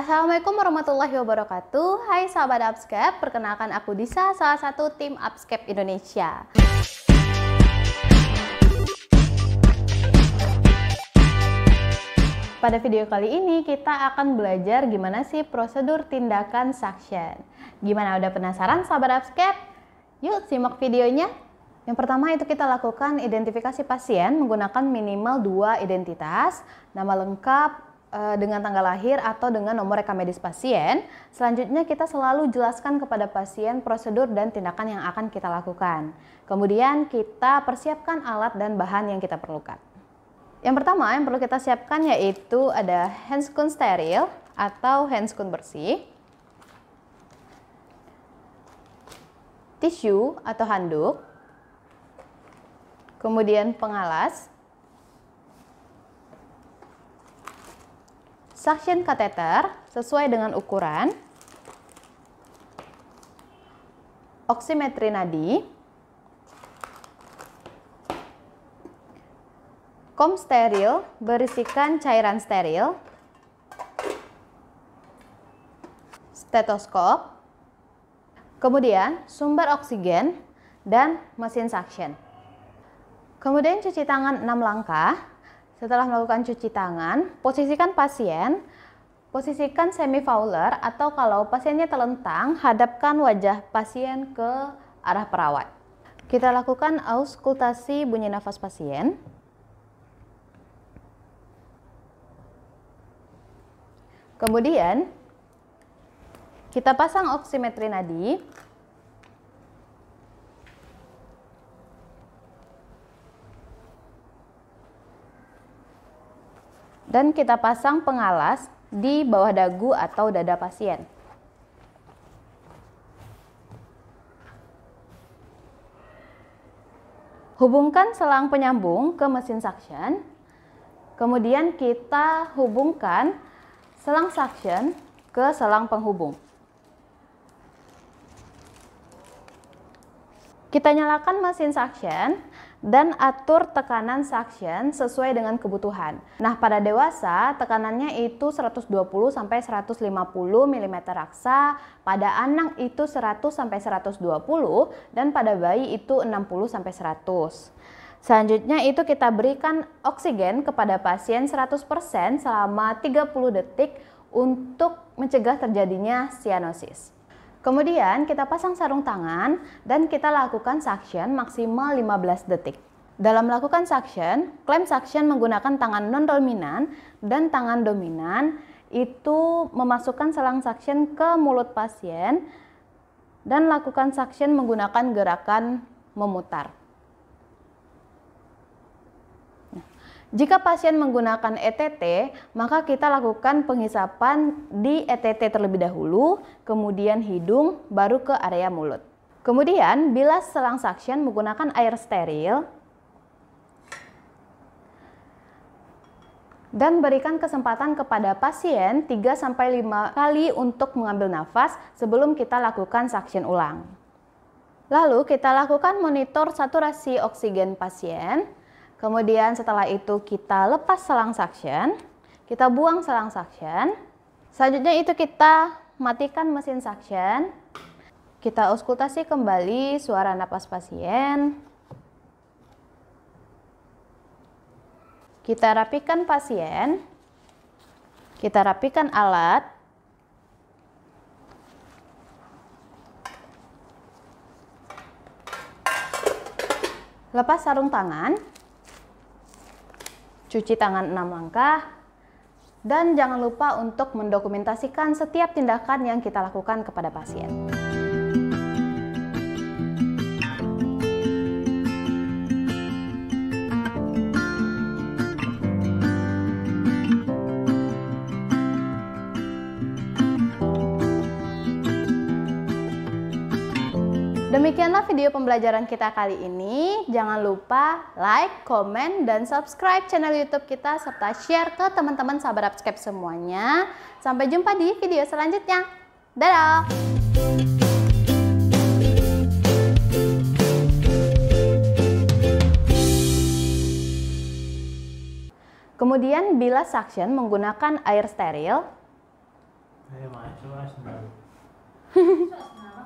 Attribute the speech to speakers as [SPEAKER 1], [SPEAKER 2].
[SPEAKER 1] Assalamualaikum warahmatullahi wabarakatuh. Hai sahabat Upscape, perkenalkan aku Disa, salah satu tim Upscape Indonesia. Pada video kali ini kita akan belajar gimana sih prosedur tindakan suction. Gimana udah penasaran sahabat Upscape? Yuk simak videonya. Yang pertama itu kita lakukan identifikasi pasien menggunakan minimal dua identitas, nama lengkap, Eh, dengan tanggal lahir atau dengan nomor rekam medis pasien. Selanjutnya kita selalu jelaskan kepada pasien prosedur dan tindakan yang akan kita lakukan. Kemudian kita persiapkan alat dan bahan yang kita perlukan. Yang pertama yang perlu kita siapkan yaitu ada handscoon steril atau handscoon bersih, tisu atau handuk, kemudian pengalas, suction catheter sesuai dengan ukuran, oksimetri nadi, kom steril berisikan cairan steril, stetoskop, kemudian sumber oksigen, dan mesin suction. Kemudian cuci tangan 6 langkah, setelah melakukan cuci tangan, posisikan pasien, posisikan semi Fowler atau kalau pasiennya telentang hadapkan wajah pasien ke arah perawat. Kita lakukan auskultasi bunyi nafas pasien. Kemudian, kita pasang oksimetri nadi dan kita pasang pengalas di bawah dagu atau dada pasien. Hubungkan selang penyambung ke mesin suction. Kemudian kita hubungkan selang suction ke selang penghubung. Kita nyalakan mesin suction dan atur tekanan suction sesuai dengan kebutuhan. Nah, pada dewasa tekanannya itu 120 sampai 150 mm raksa, pada anak itu 100 sampai 120 dan pada bayi itu 60 sampai 100. Selanjutnya itu kita berikan oksigen kepada pasien 100% selama 30 detik untuk mencegah terjadinya sianosis. Kemudian kita pasang sarung tangan dan kita lakukan suction maksimal 15 detik. Dalam melakukan suction, klaim suction menggunakan tangan non-dominan dan tangan dominan itu memasukkan selang suction ke mulut pasien dan lakukan suction menggunakan gerakan memutar. Jika pasien menggunakan ETT, maka kita lakukan penghisapan di ETT terlebih dahulu, kemudian hidung, baru ke area mulut. Kemudian, bila selang suction menggunakan air steril, dan berikan kesempatan kepada pasien 3-5 kali untuk mengambil nafas sebelum kita lakukan suction ulang. Lalu kita lakukan monitor saturasi oksigen pasien Kemudian setelah itu kita lepas selang suction, kita buang selang suction. Selanjutnya itu kita matikan mesin suction. Kita auskultasi kembali suara napas pasien. Kita rapikan pasien. Kita rapikan alat. Lepas sarung tangan cuci tangan 6 langkah, dan jangan lupa untuk mendokumentasikan setiap tindakan yang kita lakukan kepada pasien. Demikianlah video pembelajaran kita kali ini. Jangan lupa like, comment, dan subscribe channel YouTube kita serta share ke teman-teman sahabat Upscape semuanya. Sampai jumpa di video selanjutnya. Dadah! Kemudian bila suction menggunakan air steril.